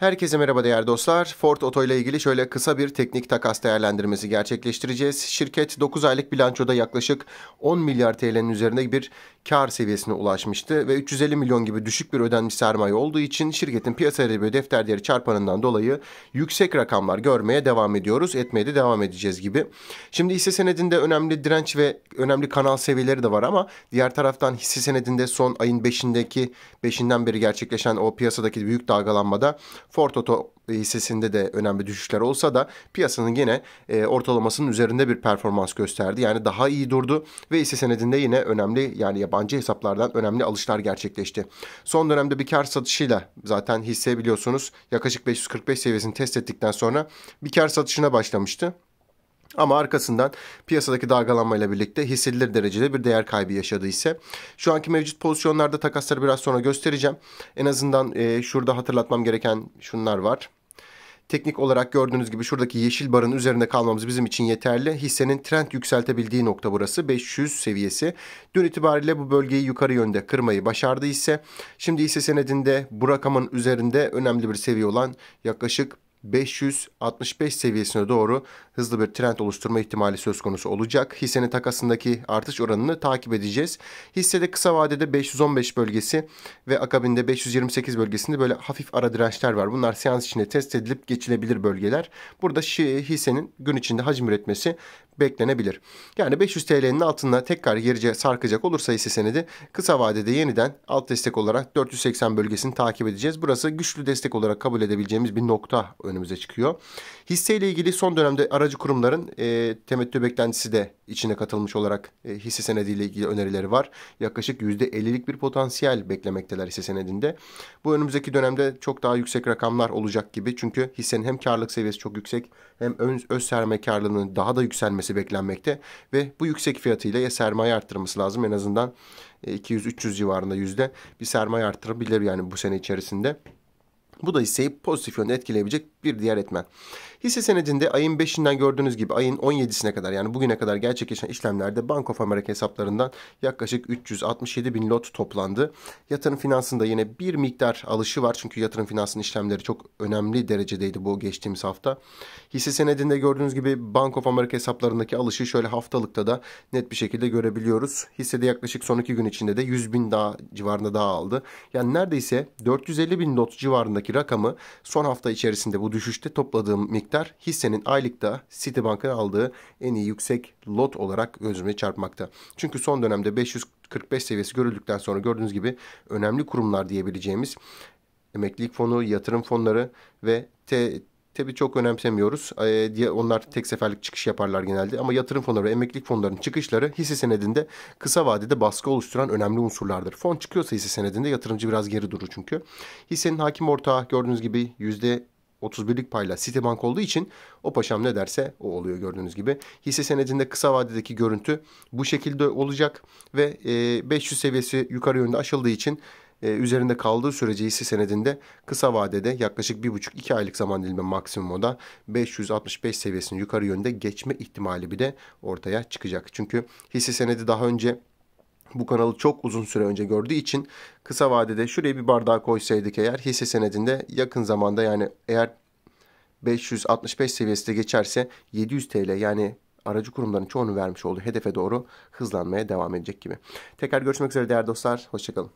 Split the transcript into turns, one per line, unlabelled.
Herkese merhaba değerli dostlar. Ford Oto ile ilgili şöyle kısa bir teknik takas değerlendirmesi gerçekleştireceğiz. Şirket 9 aylık bilançoda yaklaşık 10 milyar TL'nin üzerinde bir kar seviyesine ulaşmıştı ve 350 milyon gibi düşük bir ödenmiş sermaye olduğu için şirketin piyasa değeri defter değeri çarpanından dolayı yüksek rakamlar görmeye devam ediyoruz. Etmeye de devam edeceğiz gibi. Şimdi hisse senedinde önemli direnç ve önemli kanal seviyeleri de var ama diğer taraftan hisse senedinde son ayın 5'indeki 5'inden beri gerçekleşen o piyasadaki büyük dalgalanmada Ford Auto e, hissesinde de önemli düşüşler olsa da piyasanın yine e, ortalamasının üzerinde bir performans gösterdi. Yani daha iyi durdu ve hisse senedinde yine önemli yani yabancı hesaplardan önemli alışlar gerçekleşti. Son dönemde bir kar satışıyla zaten hisse biliyorsunuz yaklaşık 545 seviyesini test ettikten sonra bir kar satışına başlamıştı. Ama arkasından piyasadaki dalgalanmayla birlikte hissedilir derecede bir değer kaybı yaşadı ise şu anki mevcut pozisyonlarda takasları biraz sonra göstereceğim. En azından e, şurada hatırlatmam gereken şunlar var. Teknik olarak gördüğünüz gibi şuradaki yeşil barın üzerinde kalmamız bizim için yeterli. Hissenin trend yükseltebildiği nokta burası 500 seviyesi. Dün itibariyle bu bölgeyi yukarı yönde kırmayı başardı ise şimdi hisse senedinde bu rakamın üzerinde önemli bir seviye olan yaklaşık 565 seviyesine doğru hızlı bir trend oluşturma ihtimali söz konusu olacak. Hissenin takasındaki artış oranını takip edeceğiz. Hissede kısa vadede 515 bölgesi ve akabinde 528 bölgesinde böyle hafif ara dirençler var. Bunlar seans içinde test edilip geçilebilir bölgeler. Burada hissenin gün içinde hacim üretmesi beklenebilir. Yani 500 TL'nin altına tekrar gerice sarkacak olursa hisse senedi kısa vadede yeniden alt destek olarak 480 bölgesini takip edeceğiz. Burası güçlü destek olarak kabul edebileceğimiz bir nokta önümüze çıkıyor. Hisse ile ilgili son dönemde aracı kurumların e, temettü beklentisi de içine katılmış olarak e, hisse senediyle ilgili önerileri var. Yaklaşık %50'lik bir potansiyel beklemekteler hisse senedinde. Bu önümüzdeki dönemde çok daha yüksek rakamlar olacak gibi. Çünkü hissenin hem karlılık seviyesi çok yüksek hem ön, öz sermaye karlılığının daha da yükselmesi gelmesi beklenmekte ve bu yüksek fiyatıyla ya sermaye arttırması lazım. En azından 200-300 e, civarında yüzde bir sermaye arttırabilir yani bu sene içerisinde. Bu da hisseyi pozitif yönde etkileyebilecek bir diğer etmen. Hisse senedinde ayın 5'inden gördüğünüz gibi ayın 17'sine kadar yani bugüne kadar gerçekleşen işlemlerde Bank of America hesaplarından yaklaşık 367 bin lot toplandı. Yatırım finansında yine bir miktar alışı var çünkü yatırım finansının işlemleri çok önemli derecedeydi bu geçtiğimiz hafta. Hisse senedinde gördüğünüz gibi Bank of America hesaplarındaki alışı şöyle haftalıkta da net bir şekilde görebiliyoruz. Hissede yaklaşık son iki gün içinde de 100 bin daha civarında daha aldı. Yani neredeyse 450 bin lot civarındaki rakamdaki rakamı son hafta içerisinde bu düşüşte topladığım miktar hissenin aylıkta Citibank'ın aldığı en iyi yüksek lot olarak gözüme çarpmakta. Çünkü son dönemde 545 seviyesi görüldükten sonra gördüğünüz gibi önemli kurumlar diyebileceğimiz emeklilik fonu, yatırım fonları ve tabii çok önemsemiyoruz. Ee, diye onlar tek seferlik çıkış yaparlar genelde ama yatırım fonları ve emeklilik fonlarının çıkışları hisse senedinde kısa vadede baskı oluşturan önemli unsurlardır. Fon çıkıyorsa hisse senedinde yatırımcı biraz geri durur çünkü. Hissenin hakim ortağı gördüğünüz gibi yüzde 31'lik payla Citibank olduğu için o paşam ne derse o oluyor gördüğünüz gibi. Hisse senedinde kısa vadedeki görüntü bu şekilde olacak ve 500 e, seviyesi yukarı yönde aşıldığı için e, üzerinde kaldığı sürece hisse senedinde kısa vadede yaklaşık bir buçuk iki aylık zaman dilimi maksimumda 565 seviyesinin yukarı yönde geçme ihtimali bir de ortaya çıkacak. Çünkü hisse senedi daha önce bu kanalı çok uzun süre önce gördüğü için kısa vadede şuraya bir bardağı koysaydık eğer hisse senedinde yakın zamanda yani eğer 565 seviyesinde geçerse 700 TL yani aracı kurumların çoğunu vermiş olduğu hedefe doğru hızlanmaya devam edecek gibi. Tekrar görüşmek üzere değerli dostlar. Hoşçakalın.